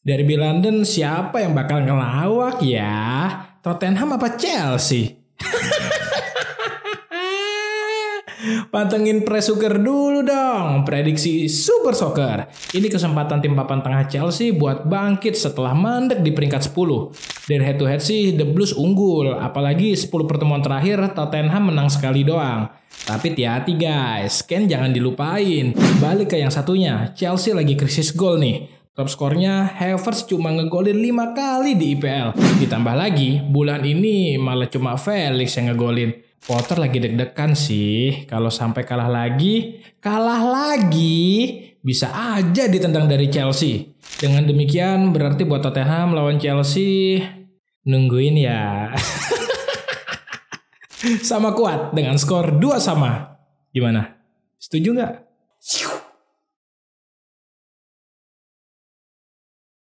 Derby London siapa yang bakal ngelawak ya? Tottenham apa Chelsea? Pantengin Pre dulu dong. Prediksi Super Soccer. Ini kesempatan tim papan tengah Chelsea buat bangkit setelah mandek di peringkat 10. Dari head to head sih The Blues unggul, apalagi 10 pertemuan terakhir Tottenham menang sekali doang. Tapi hati-hati guys, Ken jangan dilupain. Balik ke yang satunya, Chelsea lagi krisis gol nih. Top skornya Havertz cuma ngegolin 5 kali di IPL. Ditambah lagi, bulan ini malah cuma Felix yang ngegolin. Potter lagi deg-degan sih. Kalau sampai kalah lagi, kalah lagi bisa aja ditendang dari Chelsea. Dengan demikian berarti buat Tottenham lawan Chelsea nungguin ya. sama kuat dengan skor 2 sama. Gimana? Setuju nggak?